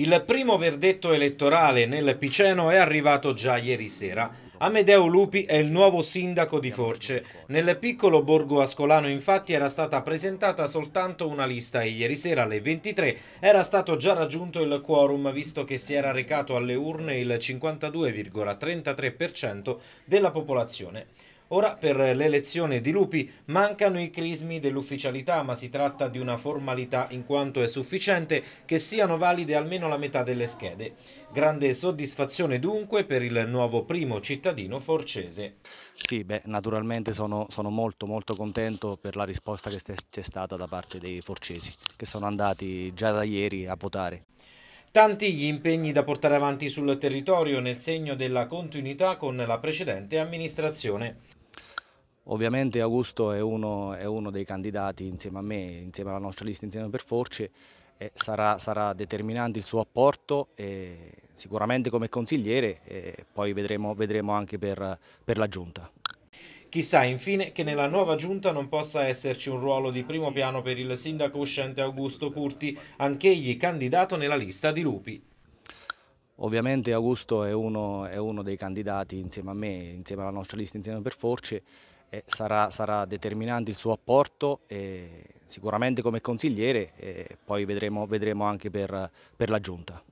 Il primo verdetto elettorale nel Piceno è arrivato già ieri sera. Amedeo Lupi è il nuovo sindaco di Force. Nel piccolo borgo ascolano infatti era stata presentata soltanto una lista e ieri sera alle 23 era stato già raggiunto il quorum visto che si era recato alle urne il 52,33% della popolazione. Ora per l'elezione di Lupi mancano i crismi dell'ufficialità, ma si tratta di una formalità in quanto è sufficiente che siano valide almeno la metà delle schede. Grande soddisfazione dunque per il nuovo primo cittadino forcese. Sì, beh, naturalmente sono, sono molto molto contento per la risposta che c'è stata da parte dei forcesi, che sono andati già da ieri a votare. Tanti gli impegni da portare avanti sul territorio nel segno della continuità con la precedente amministrazione. Ovviamente Augusto è uno, è uno, dei candidati insieme a me, insieme alla nostra lista, insieme per Force, e sarà, sarà determinante il suo apporto sicuramente come consigliere e poi vedremo, vedremo anche per, per la giunta. Chissà infine che nella nuova giunta non possa esserci un ruolo di primo piano per il sindaco uscente Augusto Curti, anch'egli candidato nella lista di Lupi. Ovviamente Augusto è uno, è uno dei candidati insieme a me, insieme alla nostra lista, insieme per Force, eh, sarà, sarà, determinante il suo apporto sicuramente come consigliere e poi vedremo, vedremo anche per, per la giunta.